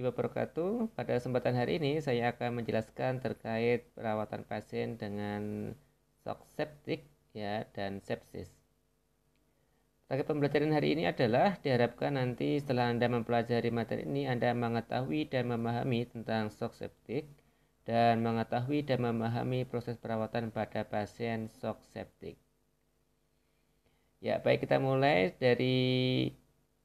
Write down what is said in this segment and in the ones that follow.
wabarakatuh. Pada kesempatan hari ini saya akan menjelaskan terkait perawatan pasien dengan shock septic ya dan sepsis. Target pembelajaran hari ini adalah diharapkan nanti setelah Anda mempelajari materi ini Anda mengetahui dan memahami tentang shock septic dan mengetahui dan memahami proses perawatan pada pasien shock septic. Ya, baik kita mulai dari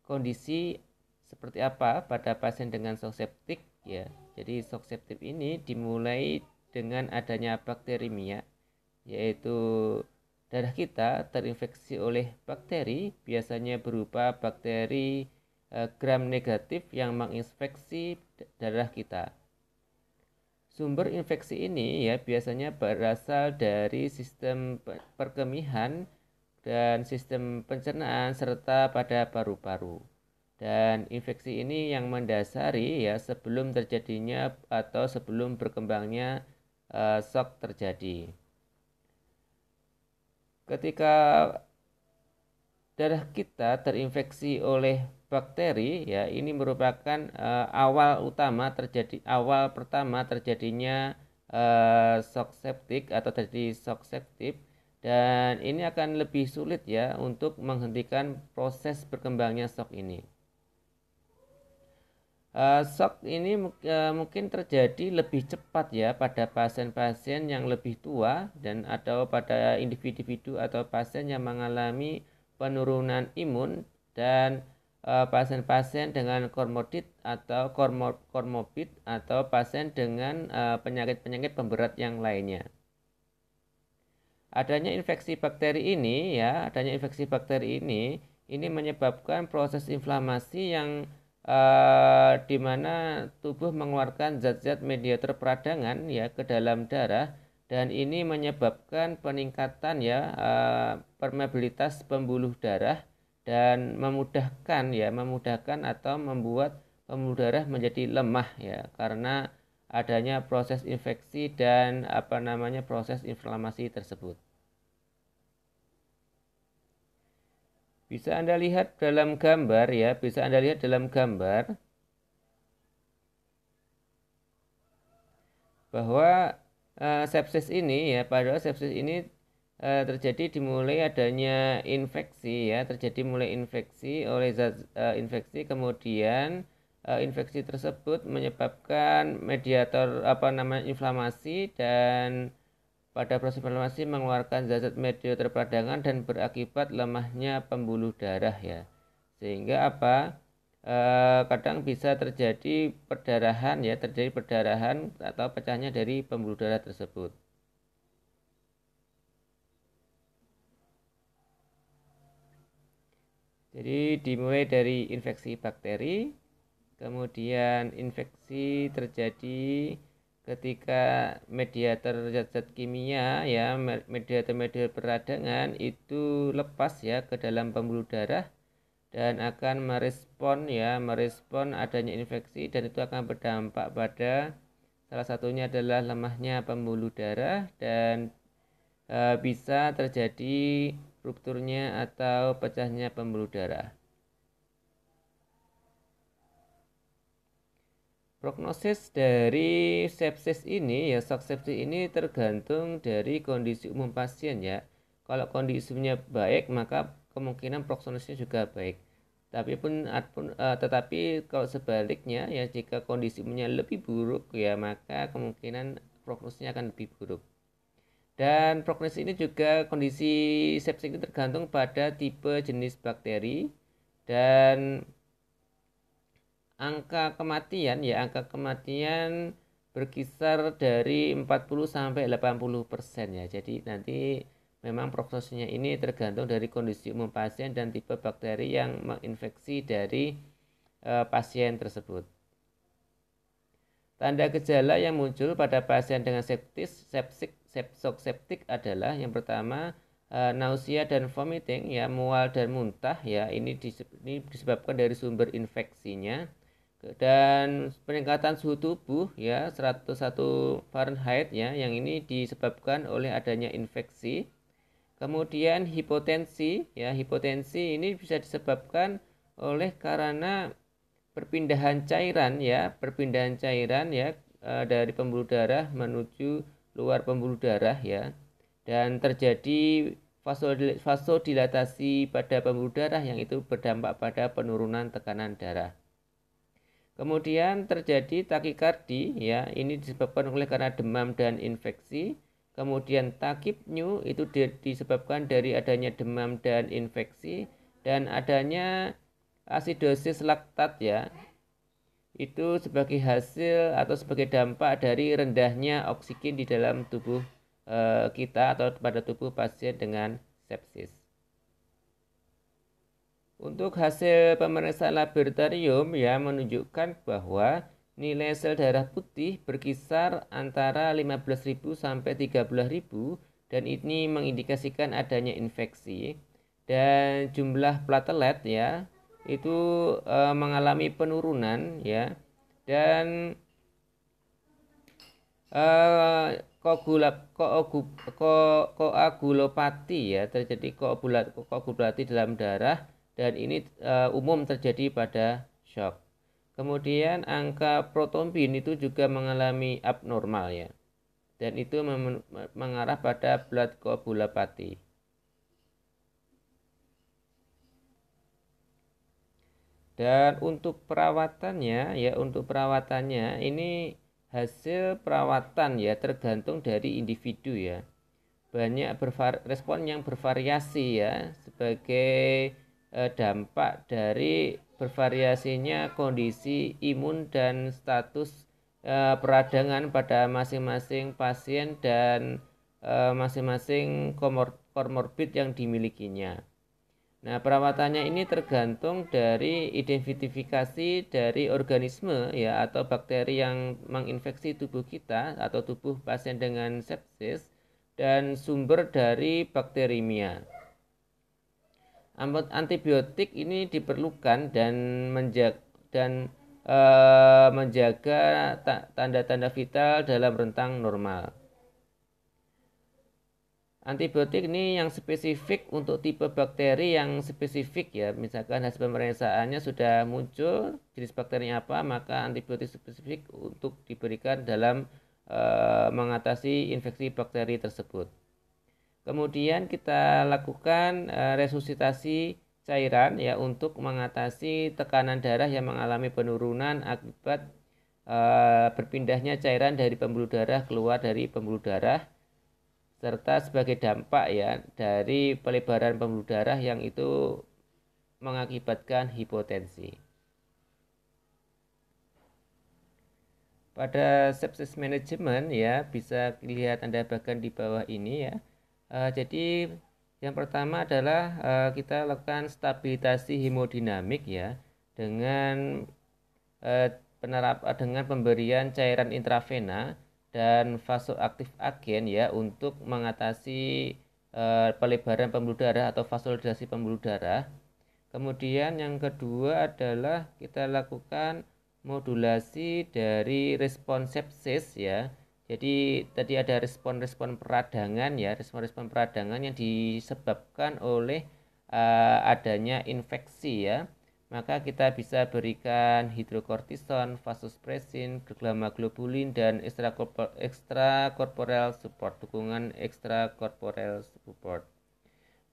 kondisi seperti apa pada pasien dengan shock septic ya. Jadi shock septic ini dimulai dengan adanya bakterimia yaitu darah kita terinfeksi oleh bakteri biasanya berupa bakteri e, gram negatif yang menginfeksi darah kita. Sumber infeksi ini ya biasanya berasal dari sistem perkemihan dan sistem pencernaan serta pada paru-paru dan infeksi ini yang mendasari ya sebelum terjadinya atau sebelum berkembangnya uh, shock terjadi. Ketika darah kita terinfeksi oleh bakteri ya ini merupakan uh, awal utama terjadi awal pertama terjadinya uh, shock septik atau terjadi shock septik dan ini akan lebih sulit ya untuk menghentikan proses berkembangnya shock ini. Uh, shock ini eh, mungkin terjadi lebih cepat ya pada pasien-pasien yang lebih tua dan atau pada individu-individu atau pasien yang mengalami penurunan imun dan eh, pasien-pasien dengan kormodit atau komorbid atau pasien dengan penyakit-penyakit pemberat yang lainnya. Adanya infeksi bakteri ini ya, adanya infeksi bakteri ini ini menyebabkan proses inflamasi yang eh, di mana tubuh mengeluarkan zat-zat mediator peradangan ya ke dalam darah dan ini menyebabkan peningkatan ya eh, permeabilitas pembuluh darah dan memudahkan ya memudahkan atau membuat pembuluh darah menjadi lemah ya karena adanya proses infeksi dan apa namanya proses inflamasi tersebut. Bisa Anda lihat dalam gambar ya, bisa Anda lihat dalam gambar bahwa uh, sepsis ini ya, pada sepsis ini uh, terjadi dimulai adanya infeksi ya, terjadi mulai infeksi oleh zat uh, infeksi kemudian uh, infeksi tersebut menyebabkan mediator apa namanya inflamasi dan pada proses inflamasi mengeluarkan zat-zat media terpadangan dan berakibat lemahnya pembuluh darah ya sehingga apa e, kadang bisa terjadi perdarahan ya terjadi perdarahan atau pecahnya dari pembuluh darah tersebut jadi dimulai dari infeksi bakteri kemudian infeksi terjadi ketika mediator zat kimia ya mediator-mediator peradangan itu lepas ya ke dalam pembuluh darah dan akan merespon ya merespon adanya infeksi dan itu akan berdampak pada salah satunya adalah lemahnya pembuluh darah dan e, bisa terjadi rupturnya atau pecahnya pembuluh darah. Prognosis dari sepsis ini ya shock sepsis ini tergantung dari kondisi umum pasien ya. Kalau kondisinya baik maka kemungkinan prognosisnya juga baik. Tapi pun, ataupun uh, e, tetapi kalau sebaliknya ya jika kondisinya lebih buruk ya maka kemungkinan prognosisnya akan lebih buruk. Dan prognosis ini juga kondisi sepsis ini tergantung pada tipe jenis bakteri dan angka kematian ya angka kematian berkisar dari 40 sampai 80 persen ya. Jadi nanti memang prosesnya ini tergantung dari kondisi umum pasien dan tipe bakteri yang menginfeksi dari e, pasien tersebut. Tanda gejala yang muncul pada pasien dengan septis, sepsik, sepsok, septik adalah yang pertama e, nausea dan vomiting ya, mual dan muntah ya. Ini, disebabkan dari sumber infeksinya dan peningkatan suhu tubuh ya 101 Fahrenheit ya yang ini disebabkan oleh adanya infeksi kemudian hipotensi ya hipotensi ini bisa disebabkan oleh karena perpindahan cairan ya perpindahan cairan ya e, dari pembuluh darah menuju luar pembuluh darah ya dan terjadi vasodilatasi pada pembuluh darah yang itu berdampak pada penurunan tekanan darah Kemudian terjadi takikardi ya, ini disebabkan oleh karena demam dan infeksi. Kemudian takipnyu itu disebabkan dari adanya demam dan infeksi dan adanya asidosis laktat ya. Itu sebagai hasil atau sebagai dampak dari rendahnya oksigen di dalam tubuh eh, kita atau pada tubuh pasien dengan sepsis. Untuk hasil pemeriksaan laboratorium ya menunjukkan bahwa nilai sel darah putih berkisar antara 15.000 sampai 13.000 dan ini mengindikasikan adanya infeksi dan jumlah platelet ya itu e, mengalami penurunan ya dan e, koagulopati ya terjadi koagulopati dalam darah dan ini e, umum terjadi pada shock. Kemudian angka protombin itu juga mengalami abnormal ya. Dan itu mengarah pada blood coagulopathy. Dan untuk perawatannya ya untuk perawatannya ini hasil perawatan ya tergantung dari individu ya. Banyak bervar respon yang bervariasi ya sebagai Eh, dampak dari bervariasinya kondisi imun dan status eh, peradangan pada masing-masing pasien dan eh, masing-masing komorbid yang dimilikinya. Nah, perawatannya ini tergantung dari identifikasi dari organisme ya atau bakteri yang menginfeksi tubuh kita atau tubuh pasien dengan sepsis dan sumber dari bakterimia antibiotik ini diperlukan dan eh, menjaga dan e, menjaga tanda-tanda vital dalam rentang normal. Antibiotik ini yang spesifik untuk tipe bakteri yang spesifik ya. Misalkan hasil pemeriksaannya sudah muncul jenis bakterinya apa, maka antibiotik spesifik untuk diberikan dalam e, mengatasi infeksi bakteri tersebut. Kemudian kita lakukan eh, resusitasi cairan ya untuk mengatasi tekanan darah yang mengalami penurunan akibat e, berpindahnya cairan dari pembuluh darah keluar dari pembuluh darah serta sebagai dampak ya dari pelebaran pembuluh darah yang itu mengakibatkan hipotensi. Pada sepsis management ya bisa dilihat Anda bahkan di bawah ini ya. Uh, jadi yang pertama adalah uh, kita lakukan stabilisasi hemodinamik ya dengan uh, eh, penerap dengan pemberian cairan intravena dan vasoaktif agen ya untuk mengatasi uh, pelebaran pembuluh darah atau vasodilasi pembuluh darah. Kemudian yang kedua adalah kita lakukan modulasi dari respon sepsis ya jadi tadi ada respon-respon peradangan ya, respon-respon peradangan yang disebabkan oleh uh, adanya infeksi ya. Maka kita bisa berikan hidrokortison, vasopresin, globulin dan ekstra ekstrakorporeal support, dukungan ekstra ekstrakorporeal support.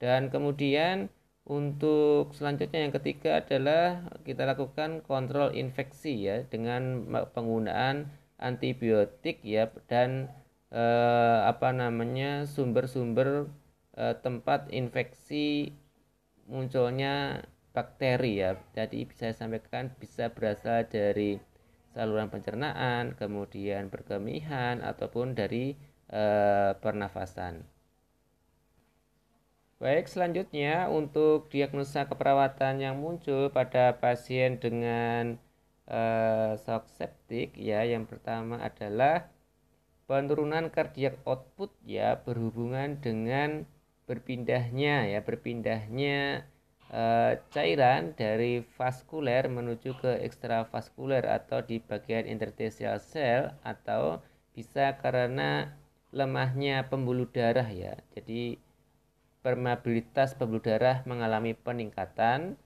Dan kemudian untuk selanjutnya yang ketiga adalah kita lakukan kontrol infeksi ya dengan penggunaan antibiotik ya dan eh, apa namanya sumber-sumber eh, tempat infeksi munculnya bakteri ya. Jadi bisa saya sampaikan bisa berasal dari saluran pencernaan, kemudian berkemihan ataupun dari e, pernafasan. Baik, selanjutnya untuk diagnosa keperawatan yang muncul pada pasien dengan uh, shock septic ya yang pertama adalah penurunan kardiak output ya berhubungan dengan berpindahnya ya berpindahnya e, cairan dari vaskuler menuju ke ekstravaskuler atau di bagian interstitial cell atau bisa karena lemahnya pembuluh darah ya jadi permeabilitas pembuluh darah mengalami peningkatan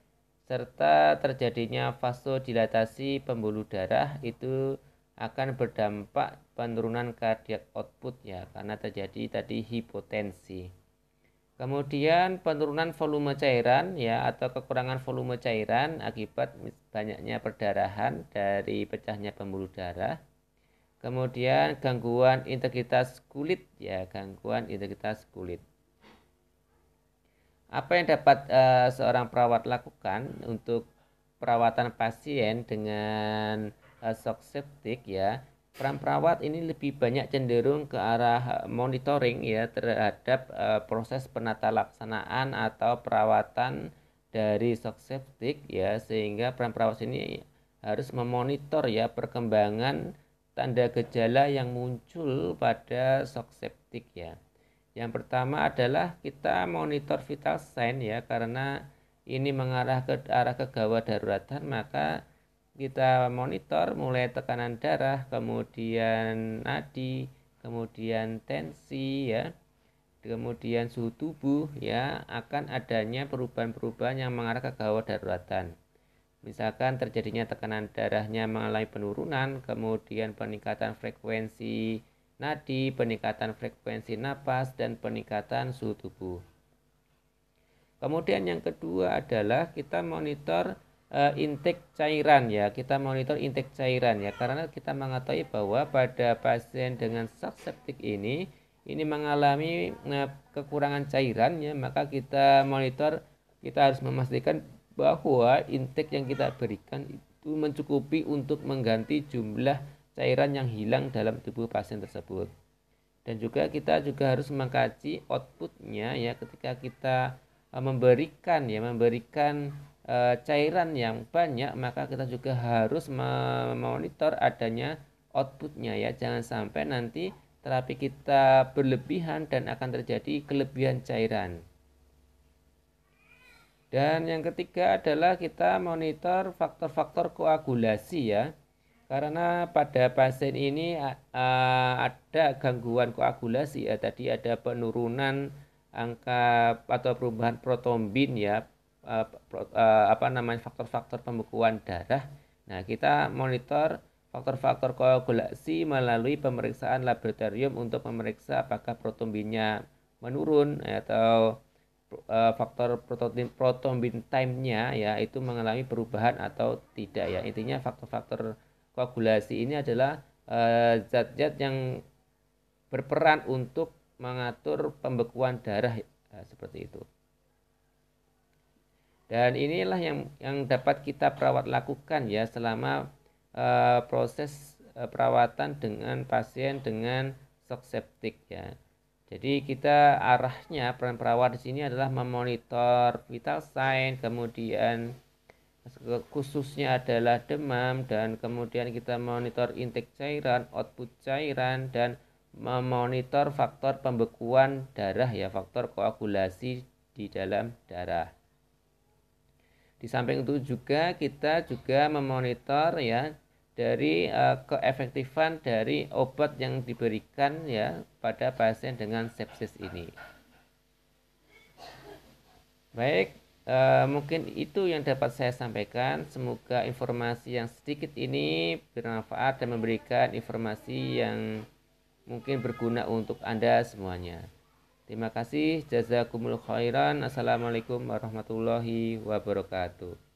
serta terjadinya vasodilatasi pembuluh darah itu akan berdampak penurunan kardiak output ya karena terjadi tadi hipotensi. Kemudian penurunan volume cairan ya atau kekurangan volume cairan akibat banyaknya perdarahan dari pecahnya pembuluh darah. Kemudian gangguan integritas kulit ya gangguan integritas kulit. Apa yang dapat uh, seorang perawat lakukan untuk perawatan pasien dengan uh, shock septic ya? Peran perawat ini lebih banyak cenderung ke arah monitoring ya terhadap uh, proses penata laksanaan atau perawatan dari shock septic ya sehingga peran perawat ini harus memonitor ya perkembangan tanda gejala yang muncul pada shock septic ya. Yang pertama adalah kita monitor vital sign ya karena ini mengarah ke arah kegawat daruratan maka kita monitor mulai tekanan darah, kemudian nadi, kemudian tensi ya. Kemudian suhu tubuh ya akan adanya perubahan-perubahan yang mengarah ke gawat daruratan. Misalkan terjadinya tekanan darahnya mengalami penurunan, kemudian peningkatan frekuensi nadi, peningkatan frekuensi napas, dan peningkatan suhu tubuh. Kemudian yang kedua adalah kita monitor uh, intake cairan ya. Kita monitor intake cairan ya karena kita mengetahui bahwa pada pasien dengan sak septik ini ini mengalami uh, kekurangan cairan ya, maka kita monitor kita harus memastikan bahwa intake yang kita berikan itu mencukupi untuk mengganti jumlah cairan yang hilang dalam tubuh pasien tersebut. Dan juga kita juga harus mengkaji outputnya ya ketika kita eh, memberikan ya memberikan eh, cairan yang banyak maka kita juga harus memonitor adanya outputnya ya jangan sampai nanti terapi kita berlebihan dan akan terjadi kelebihan cairan. Dan yang ketiga adalah kita monitor faktor-faktor koagulasi ya karena pada pasien ini uh, ada gangguan koagulasi ya tadi ada penurunan angka atau perubahan protombin ya uh, pro, uh, apa namanya faktor-faktor pembekuan darah. Nah, kita monitor faktor-faktor koagulasi melalui pemeriksaan laboratorium untuk memeriksa apakah protombinnya menurun atau e, faktor prototin protombin time-nya ya itu mengalami perubahan atau tidak ya. Intinya faktor-faktor koagulasi ini adalah eh, zat-zat uh, yang berperan untuk mengatur pembekuan darah uh, seperti itu. Dan inilah yang yang dapat kita perawat lakukan ya selama uh, proses perawatan dengan pasien dengan shock septic ya. Jadi kita arahnya peran perawat di sini adalah memonitor vital sign, kemudian khususnya adalah demam dan kemudian kita monitor intake cairan, output cairan dan memonitor faktor pembekuan darah ya, faktor koagulasi di dalam darah. Di samping itu juga kita juga memonitor ya dari uh, keefektifan dari obat yang diberikan ya pada pasien dengan sepsis ini. Baik, e, mungkin itu yang dapat saya sampaikan. Semoga informasi yang sedikit ini bermanfaat dan memberikan informasi yang mungkin berguna untuk Anda semuanya. Terima kasih. Jazakumul khairan. Assalamualaikum warahmatullahi wabarakatuh.